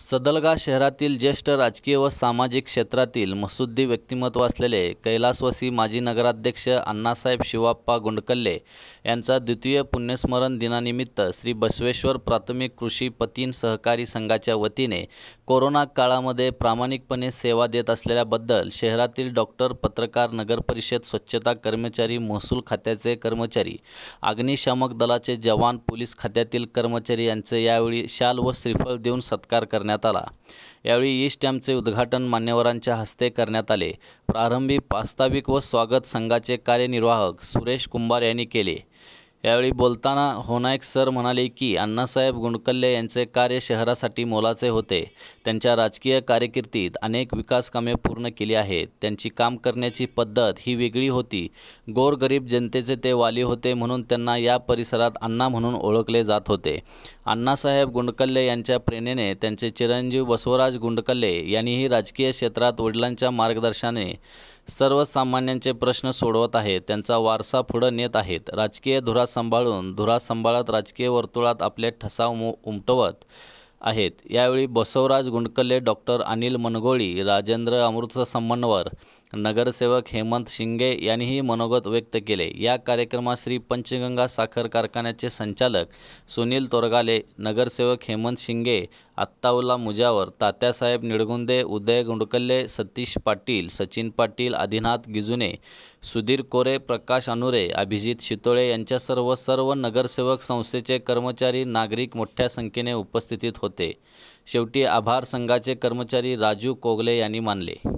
सदलगा शहरातील ज्येष्ठ राजकीय व सामाजिक क्षेत्रातील मसुद्दी व्यक्तिमत्व असलेले कैलासवासी माजी नगराध्यक्ष अण्णासाहेब शिवाप्पा गुंडकल्ले यांचा द्वितीय पुण्यस्मरण दिनानिमित्त श्री बसवेश्वर प्राथमिक कृषी पतीन सहकारी संघाच्या वतीने कोरोना काळामध्ये प्रामाणिकपणे सेवा देत असलेल्याबद्दल शहरातील डॉक्टर पत्रकार नगरपरिषद स्वच्छता कर्मचारी महसूल खात्याचे कर्मचारी अग्निशामक दलाचे जवान पोलीस खात्यातील कर्मचारी यांचे यावेळी शाल व श्रीफळ देऊन सत्कार करण्यात करण्यात आला यावेळी ई स्टॅम्पचे उद्घाटन मान्यवरांच्या हस्ते करण्यात आले प्रारंभी प्रास्ताविक व स्वागत संघाचे कार्यनिर्वाहक सुरेश कुंभार यांनी केले यावेळी बोलताना होनायक सर म्हणाले की अण्णासाहेब गुंडकल्ले यांचे कार्य शहरासाठी मोलाचे होते त्यांच्या राजकीय कार्यकिर्दीत अनेक विकासकामे पूर्ण केली आहेत त्यांची काम करण्याची पद्धत ही वेगळी होती गोरगरीब जनतेचे ते वाली होते म्हणून त्यांना या परिसरात अण्णा म्हणून ओळखले जात होते अण्णासाहेब गुंडकल्ले यांच्या प्रेरणेने त्यांचे चिरंजीव बसवराज गुंडकल्ले यांनीही राजकीय क्षेत्रात वडिलांच्या मार्गदर्शनाने सर्वसामान्यांचे प्रश्न सोडवत आहेत त्यांचा वारसा पुढं नेत आहेत राजकीय धुरा सांभाळून धुरा सांभाळत राजकीय वर्तुळात आपले ठसा उमटवत आहेत यावेळी बसवराज गुंडकल्ले डॉक्टर अनिल मनगोळी राजेंद्र अमृत समन्वर नगरसेवक हेमंत शिंगे यांनीही मनोगत व्यक्त केले या कार्यक्रमात श्री पंचगंगा साखर कारखान्याचे संचालक सुनील तोरगाले नगरसेवक हेमंत शिंगे आत्ताउल्ला मुजावर तात्यासाहेब निळगुंदे उदय गुंडकल्ले सतीश पाटील सचिन पाटील आदिनाथ गिजुने सुधीर कोरे प्रकाश अनुरे अभिजित शितोळे सर्व सर्व नगरसेवक संस्थेचे कर्मचारी नागरिक मोठ्या संख्येने उपस्थितीत होते शेवटी आभार संघाचे कर्मचारी राजू कोगले यांनी मानले